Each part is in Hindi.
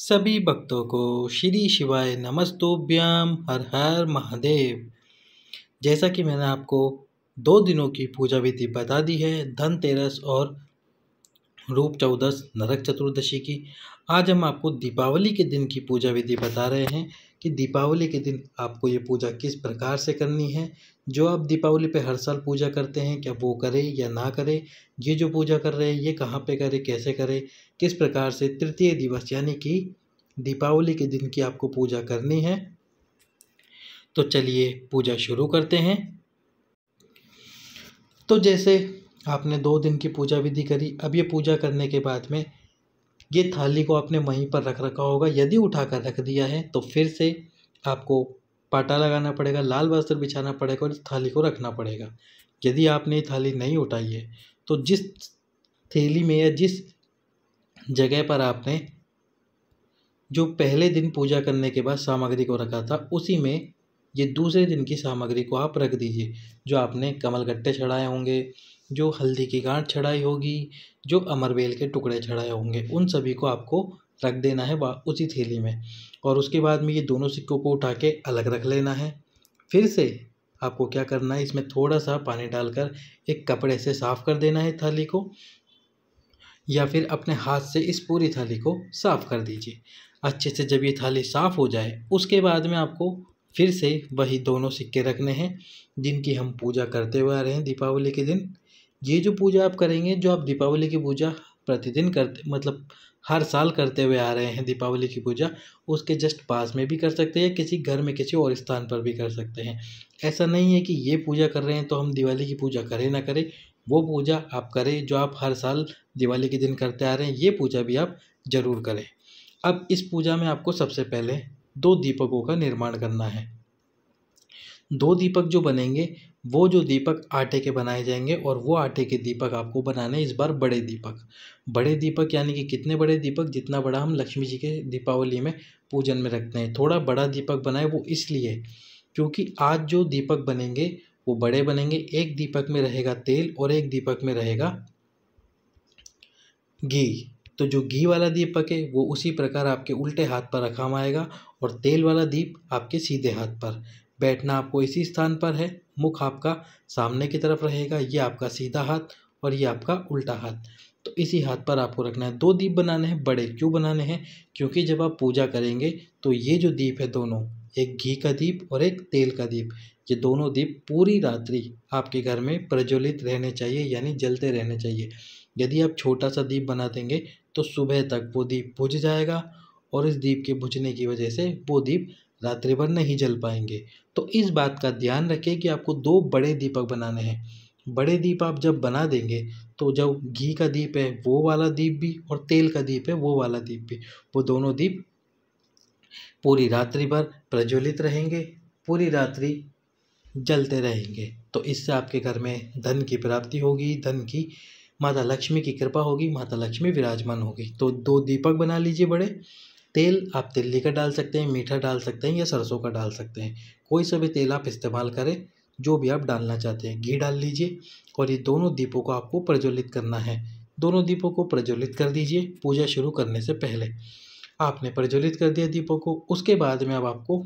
सभी भक्तों को श्री शिवाय नमस्तोभ्याम हर हर महादेव जैसा कि मैंने आपको दो दिनों की पूजा विधि बता दी है धनतेरस और रूप चौदस नरक चतुर्दशी की आज हम आपको दीपावली के दिन की पूजा विधि बता रहे हैं कि दीपावली के दिन आपको ये पूजा किस प्रकार से करनी है जो आप दीपावली पे हर साल पूजा करते हैं क्या वो करें या ना करें ये जो पूजा कर रहे हैं ये कहाँ पे करें कैसे करें किस प्रकार से तृतीय दिवस यानी कि दीपावली के दिन की आपको पूजा करनी है तो चलिए पूजा शुरू करते हैं तो जैसे आपने दो दिन की पूजा विधि करी अब ये पूजा करने के बाद में ये थाली को आपने वहीं पर रख रखा होगा यदि उठा कर रख दिया है तो फिर से आपको पाटा लगाना पड़ेगा लाल वस्त्र बिछाना पड़ेगा और इस थाली को रखना पड़ेगा यदि आपने ये थाली नहीं उठाई है तो जिस थैली में या जिस जगह पर आपने जो पहले दिन पूजा करने के बाद सामग्री को रखा था उसी में ये दूसरे दिन की सामग्री को आप रख दीजिए जो आपने कमल गट्टे चढ़ाए होंगे जो हल्दी की गांठ चढ़ाई होगी जो अमरबेल के टुकड़े चढ़ाए होंगे उन सभी को आपको रख देना है उसी थैली में और उसके बाद में ये दोनों सिक्कों को उठा के अलग रख लेना है फिर से आपको क्या करना है इसमें थोड़ा सा पानी डालकर एक कपड़े से साफ़ कर देना है थाली को या फिर अपने हाथ से इस पूरी थाली को साफ़ कर दीजिए अच्छे से जब ये थाली साफ़ हो जाए उसके बाद में आपको फिर से वही दोनों सिक्के रखने हैं जिनकी हम पूजा करते हुए आ रहे हैं दीपावली के दिन ये जो पूजा आप करेंगे जो आप दीपावली की पूजा प्रतिदिन करते मतलब हर साल करते हुए आ रहे हैं दीपावली की पूजा उसके जस्ट पास में भी कर सकते हैं किसी घर में किसी और स्थान पर भी कर सकते हैं ऐसा नहीं है कि ये पूजा कर रहे हैं तो हम दिवाली की पूजा करें ना करें वो पूजा आप करें जो आप हर साल दिवाली के दिन करते आ रहे हैं ये पूजा भी आप ज़रूर करें अब इस पूजा में आपको सबसे पहले दो दीपकों का निर्माण करना है दो दीपक जो बनेंगे वो जो दीपक आटे के बनाए जाएंगे और वो आटे के दीपक आपको बनाने इस बार बड़े दीपक बड़े दीपक यानी कि कितने बड़े दीपक जितना बड़ा हम लक्ष्मी जी के दीपावली में पूजन में रखते हैं थोड़ा बड़ा दीपक बनाए वो इसलिए क्योंकि आज जो दीपक बनेंगे वो बड़े बनेंगे एक दीपक में रहेगा तेल और एक दीपक में रहेगा घी तो जो घी वाला दीपक है वो उसी प्रकार आपके उल्टे हाथ पर रखा आएगा और तेल वाला दीप आपके सीधे हाथ पर बैठना आपको इसी स्थान पर है मुख आपका सामने की तरफ रहेगा ये आपका सीधा हाथ और ये आपका उल्टा हाथ तो इसी हाथ पर आपको रखना है दो दीप बनाने हैं बड़े क्यों बनाने हैं क्योंकि जब आप पूजा करेंगे तो ये जो दीप है दोनों एक घी का दीप और एक तेल का दीप ये दोनों दीप पूरी रात्रि आपके घर में प्रज्वलित रहने चाहिए यानी जलते रहने चाहिए यदि आप छोटा सा दीप बना देंगे तो सुबह तक वो दीप बुझ जाएगा और इस दीप के बुझने की वजह से वो दीप रात्रि भर नहीं जल पाएंगे तो इस बात का ध्यान रखें कि आपको दो बड़े दीपक बनाने हैं बड़े दीप आप जब बना देंगे तो जब घी का दीप है वो वाला दीप भी और तेल का दीप है वो वाला दीप भी वो दोनों दीप पूरी रात्रि भर प्रज्वलित रहेंगे पूरी रात्रि जलते रहेंगे तो इससे आपके घर में धन की प्राप्ति होगी धन की माता लक्ष्मी की कृपा होगी माता लक्ष्मी विराजमान होगी तो दो दीपक बना लीजिए बड़े तेल आप तिल्ली का डाल सकते हैं मीठा डाल सकते हैं या सरसों का डाल सकते हैं कोई सा भी तेल आप इस्तेमाल करें जो भी आप डालना चाहते हैं घी डाल लीजिए और ये दोनों दीपों को आपको प्रज्वलित करना है दोनों दीपों को प्रज्वलित कर दीजिए पूजा शुरू करने से पहले आपने प्रज्वलित कर दिया दीपों को उसके बाद में अब आपको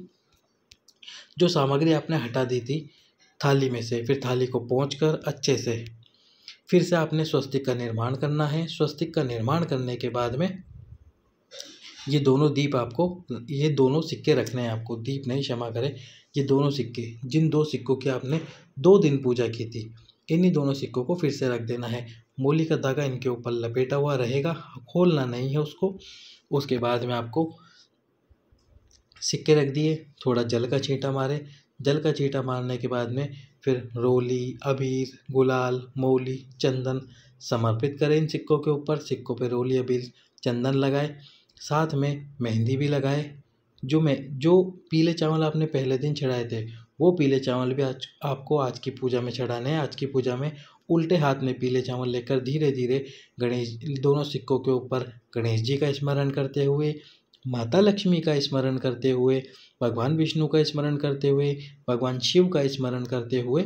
जो सामग्री आपने हटा दी थी थाली में से फिर थाली को पहुँच कर अच्छे से फिर से आपने स्वस्तिक का निर्माण करना है स्वस्तिक का निर्माण करने के बाद में ये दोनों दीप आपको ये दोनों सिक्के रखने हैं आपको दीप नहीं क्षमा करें ये दोनों सिक्के जिन दो सिक्कों की आपने दो दिन पूजा की थी इन्हीं दोनों सिक्कों को फिर से रख देना है मूली का धागा इनके ऊपर लपेटा हुआ रहेगा खोलना नहीं है उसको उसके बाद में आपको सिक्के रख दिए थोड़ा जल का छींटा मारे जल का छींटा मारने के बाद में फिर रोली अबीर गुलाल मौली चंदन समर्पित करें इन सिक्कों के ऊपर सिक्कों पे रोली अबीर चंदन लगाए साथ में मेहंदी भी लगाए जो मैं जो पीले चावल आपने पहले दिन चढ़ाए थे वो पीले चावल भी आज आपको आज की पूजा में चढ़ाने हैं आज की पूजा में उल्टे हाथ में पीले चावल लेकर धीरे धीरे गणेश दोनों सिक्कों के ऊपर गणेश जी का स्मरण करते हुए माता लक्ष्मी का स्मरण करते हुए भगवान विष्णु का स्मरण करते हुए भगवान शिव का स्मरण करते हुए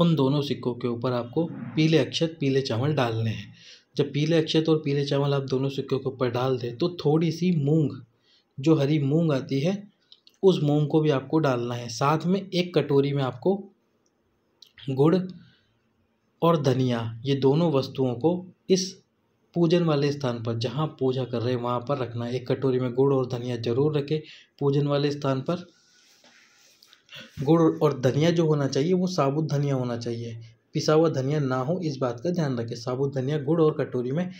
उन दोनों सिक्कों के ऊपर आपको पीले अक्षत पीले चावल डालने हैं जब पीले अक्षत और पीले चावल आप दोनों सिक्कों के ऊपर डाल दें तो थोड़ी सी मूंग जो हरी मूंग आती है उस मूंग को भी आपको डालना है साथ में एक कटोरी में आपको गुड़ और धनिया ये दोनों वस्तुओं को इस पूजन वाले स्थान पर जहाँ पूजा कर रहे हैं वहाँ पर रखना एक कटोरी में गुड़ और धनिया ज़रूर रखें पूजन वाले स्थान पर गुड़ और धनिया जो होना चाहिए वो साबुत धनिया होना चाहिए पिसा हुआ धनिया ना हो इस बात का ध्यान रखें साबुत धनिया गुड़ और कटोरी में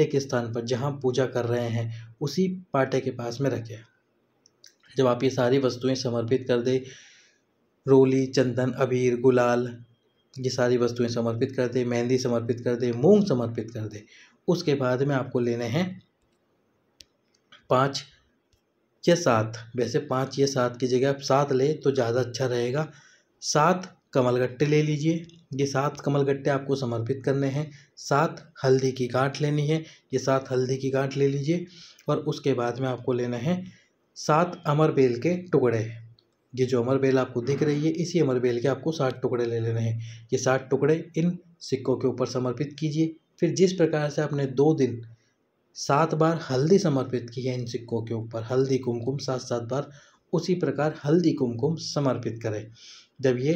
एक स्थान पर जहाँ पूजा कर रहे हैं उसी पाटे के पास में रखें जब आप ये सारी वस्तुएं समर्पित कर दें रोली चंदन अबीर गुलाल ये सारी वस्तुएं समर्पित कर दें मेहंदी समर्पित कर दें मूंग समर्पित कर दें उसके बाद में आपको लेने हैं पाँच या सात वैसे पाँच या सात की जगह आप सात ले तो ज़्यादा अच्छा रहेगा सात कमल गट्टे ले लीजिए ये सात कमल गट्टे आपको समर्पित करने हैं सात हल्दी की गांठ लेनी है ये सात हल्दी की गांठ ले लीजिए और उसके बाद में आपको लेना है सात अमर बेल के टुकड़े ये जो अमर बेल आपको दिख रही है इसी अमर बेल के आपको सात टुकड़े ले लेने हैं ये सात टुकड़े इन सिक्कों के ऊपर समर्पित कीजिए फिर जिस प्रकार से आपने दो दिन सात बार हल्दी समर्पित की है इन सिक्कों के ऊपर हल्दी कुमकुम सात सात बार उसी प्रकार हल्दी कुमकुम समर्पित करें जब ये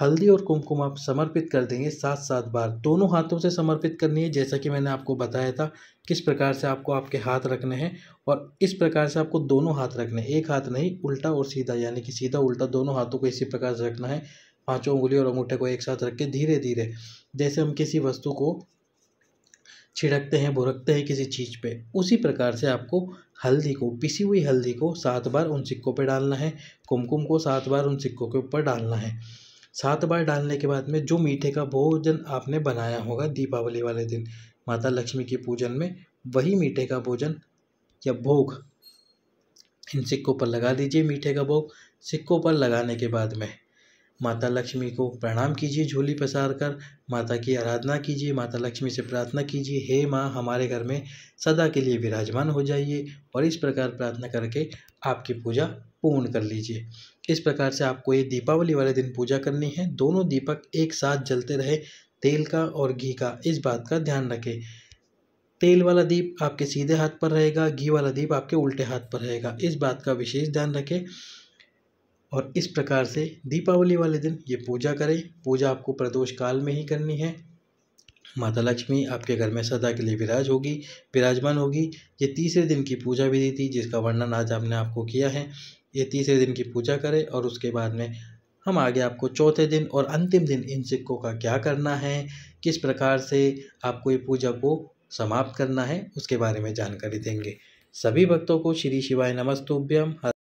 हल्दी और कुमकुम आप समर्पित कर देंगे सात सात बार दोनों हाथों से समर्पित करनी है जैसा कि मैंने आपको बताया था किस प्रकार से आपको आपके हाथ रखने हैं और इस प्रकार से आपको दोनों हाथ रखने हैं एक हाथ नहीं उल्टा और सीधा यानी कि सीधा उल्टा दोनों हाथों को इसी प्रकार से रखना है पाँचों उंगली और अंगूठे को एक साथ रख के धीरे धीरे जैसे हम किसी वस्तु को छिड़कते हैं भुरकते हैं किसी चीज़ पे उसी प्रकार से आपको हल्दी को पिसी हुई हल्दी को सात बार उन सिक्कों पे डालना है कुमकुम को सात बार उन सिक्कों के ऊपर डालना है सात बार डालने के बाद में जो मीठे का भोजन आपने बनाया होगा दीपावली वाले दिन माता लक्ष्मी के पूजन में वही मीठे का भोजन या भोग इन सिक्कों पर लगा दीजिए मीठे का भोग सिक्कों पर लगाने के बाद में माता लक्ष्मी को प्रणाम कीजिए झोली पसार कर माता की आराधना कीजिए माता लक्ष्मी से प्रार्थना कीजिए हे माँ हमारे घर में सदा के लिए विराजमान हो जाइए और इस प्रकार प्रार्थना करके आपकी पूजा पूर्ण कर लीजिए इस प्रकार से आपको ये दीपावली वाले दिन पूजा करनी है दोनों दीपक एक साथ जलते रहे तेल का और घी का इस बात का ध्यान रखें तेल वाला दीप आपके सीधे हाथ पर रहेगा घी वाला दीप आपके उल्टे हाथ पर रहेगा इस बात का विशेष ध्यान रखें और इस प्रकार से दीपावली वाले दिन ये पूजा करें पूजा आपको प्रदोष काल में ही करनी है माता लक्ष्मी आपके घर में सदा के लिए विराज होगी विराजमान होगी ये तीसरे दिन की पूजा विधि थी जिसका वर्णन आज हमने आपको किया है ये तीसरे दिन की पूजा करें और उसके बाद में हम आगे आपको चौथे दिन और अंतिम दिन इन सिक्कों का क्या करना है किस प्रकार से आपको ये पूजा को समाप्त करना है उसके बारे में जानकारी देंगे सभी भक्तों को श्री शिवाय नमस्तुभ्यम